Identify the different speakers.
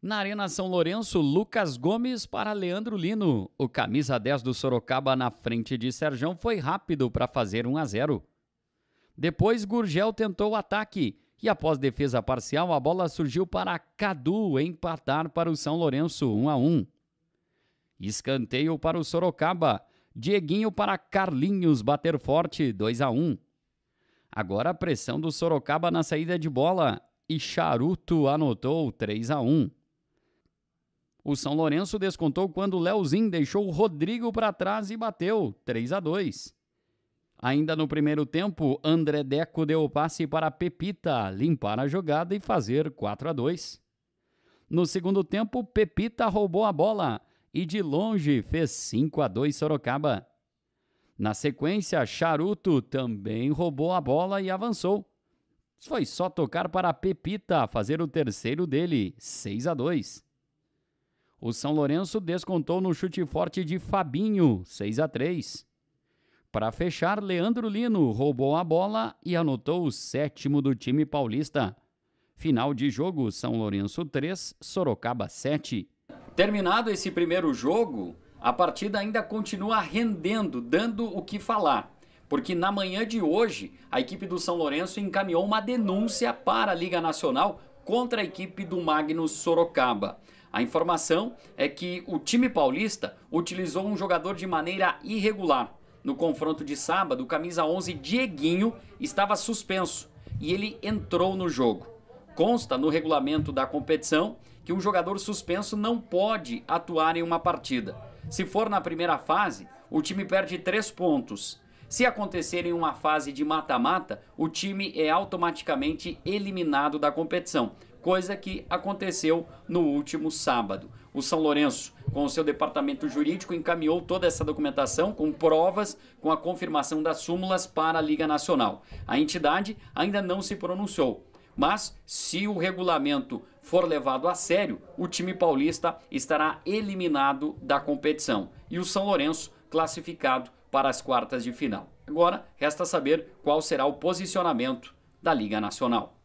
Speaker 1: Na Arena São Lourenço, Lucas Gomes para Leandro Lino. O camisa 10 do Sorocaba na frente de Serjão foi rápido para fazer 1 a 0. Depois, Gurgel tentou o ataque e após defesa parcial, a bola surgiu para Cadu empatar para o São Lourenço 1 a 1. Escanteio para o Sorocaba. Dieguinho para Carlinhos bater forte 2 a 1. Agora a pressão do Sorocaba na saída de bola e Charuto anotou 3 a 1. O São Lourenço descontou quando Leozinho deixou o Rodrigo para trás e bateu 3 a 2. Ainda no primeiro tempo, André Deco deu o passe para Pepita limpar a jogada e fazer 4 a 2. No segundo tempo, Pepita roubou a bola e de longe fez 5 a 2 Sorocaba. Na sequência, Charuto também roubou a bola e avançou. Foi só tocar para Pepita fazer o terceiro dele, 6 a 2. O São Lourenço descontou no chute forte de Fabinho, 6 a 3. Para fechar, Leandro Lino roubou a bola e anotou o sétimo do time paulista. Final de jogo: São Lourenço 3, Sorocaba 7. Terminado esse primeiro jogo, a partida ainda continua rendendo, dando o que falar. Porque na manhã de hoje, a equipe do São Lourenço encaminhou uma denúncia para a Liga Nacional contra a equipe do Magnus Sorocaba. A informação é que o time paulista utilizou um jogador de maneira irregular. No confronto de sábado, o camisa 11 Dieguinho estava suspenso e ele entrou no jogo. Consta no regulamento da competição que um jogador suspenso não pode atuar em uma partida. Se for na primeira fase, o time perde três pontos. Se acontecer em uma fase de mata-mata, o time é automaticamente eliminado da competição, coisa que aconteceu no último sábado. O São Lourenço, com o seu departamento jurídico, encaminhou toda essa documentação com provas, com a confirmação das súmulas para a Liga Nacional. A entidade ainda não se pronunciou. Mas, se o regulamento for levado a sério, o time paulista estará eliminado da competição e o São Lourenço classificado para as quartas de final. Agora, resta saber qual será o posicionamento da Liga Nacional.